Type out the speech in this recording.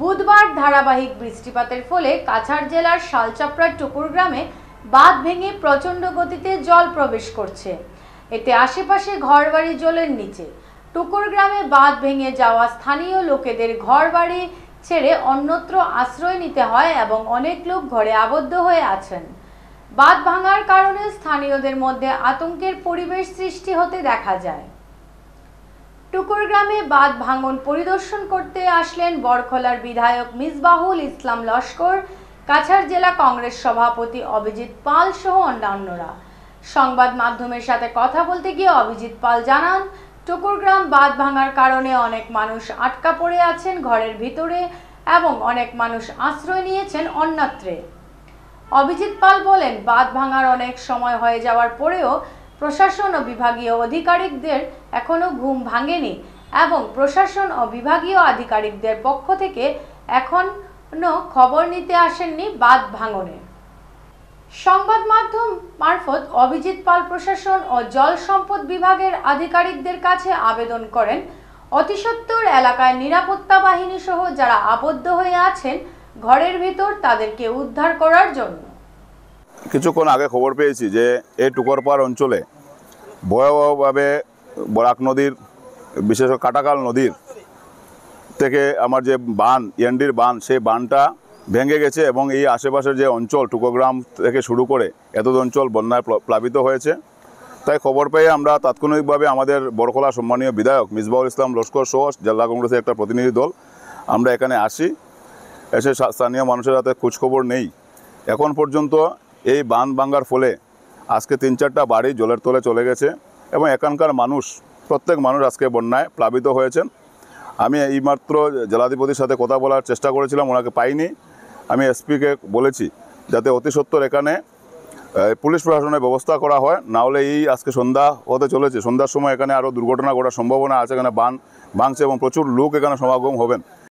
বুধবার ধারাবাহিক বৃষ্টিপাতের ফলে কাছাড় জেলার শালচাপড়ার টুকুর গ্রামে বাঁধ ভেঙে প্রচণ্ড গতিতে জল প্রবেশ করছে এতে আশেপাশে ঘরবাড়ি জলের নিচে টুকুর গ্রামে বাঁধ ভেঙে যাওয়া স্থানীয় লোকেদের ঘরবাড়ি ছেড়ে অন্যত্র আশ্রয় নিতে হয় এবং অনেক লোক ঘরে আবদ্ধ হয়ে আছেন বাঁধ ভাঙার কারণে স্থানীয়দের মধ্যে আতঙ্কের পরিবেশ সৃষ্টি হতে দেখা যায় টুকুরগ্রামে বাদ বাঁধ ভাঙন পরিদর্শন করতে আসলেন বরখলার বিধায়ক মিসবাহুল ইসলাম লস্কর কাছাড় জেলা কংগ্রেস সভাপতি অভিজিৎ পাল সহ অন্যান্যরা সংবাদ মাধ্যমের সাথে কথা বলতে গিয়ে অভিজিৎ পাল জানান টুকুরগ্রাম বাঁধ ভাঙার কারণে অনেক মানুষ আটকা পড়ে আছেন ঘরের ভিতরে এবং অনেক মানুষ আশ্রয় নিয়েছেন অন্যত্রে অভিজিৎ পাল বলেন বাঁধ ভাঙার অনেক সময় হয়ে যাওয়ার পরেও প্রশাসন ও বিভাগীয় আধিকারিকদের এখনও ঘুম ভাঙেনি এবং প্রশাসন ও বিভাগীয় আধিকারিকদের পক্ষ থেকে এখনও খবর নিতে আসেননি বাদ ভাঙনে সংবাদ মাধ্যম মারফত অভিজিৎ পাল প্রশাসন ও জল সম্পদ বিভাগের আধিকারিকদের কাছে আবেদন করেন অতিসত্তর এলাকায় নিরাপত্তা বাহিনী সহ যারা আবদ্ধ হয়ে আছেন ঘরের ভিতর তাদেরকে উদ্ধার করার জন্য কিছুক্ষণ আগে খবর পেয়েছি যে এই টুকরপাড় অঞ্চলে ভয়াবহভাবে বরাক নদীর বিশেষ কাটাকাল নদীর থেকে আমার যে বান ইয়ান্ডির বান সেই বানটা ভেঙে গেছে এবং এই আশেপাশের যে অঞ্চল টুকোগ্রাম থেকে শুরু করে এত অঞ্চল বন্যায় প্লাবিত হয়েছে তাই খবর পেয়ে আমরা তাৎক্ষণিকভাবে আমাদের বরখোলা সম্মানীয় বিধায়ক মিসবাউল ইসলাম লস্কর সহ জেলা কংগ্রেসের একটা প্রতিনিধি দল আমরা এখানে আসি এসে স্থানীয় মানুষের হাতে খোঁজখবর নেই এখন পর্যন্ত এই বান বাঙ্গার ফলে আজকে তিন চারটা বাড়ি জলের তলে চলে গেছে এবং এখানকার মানুষ প্রত্যেক মানুষ আজকে বন্যায় প্লাবিত হয়েছেন আমি এইমাত্র জেলাধিপতির সাথে কথা বলার চেষ্টা করেছিলাম ওনাকে পাইনি আমি এসপিকে বলেছি যাতে অতি সত্বর এখানে পুলিশ প্রশাসনের ব্যবস্থা করা হয় নাহলে এই আজকে সন্ধ্যা হতে চলেছে সন্ধ্যার সময় এখানে আরও দুর্ঘটনা ঘটার সম্ভাবনা আছে এখানে বান ভাঙছে এবং প্রচুর লোক এখানে সমাগম হবেন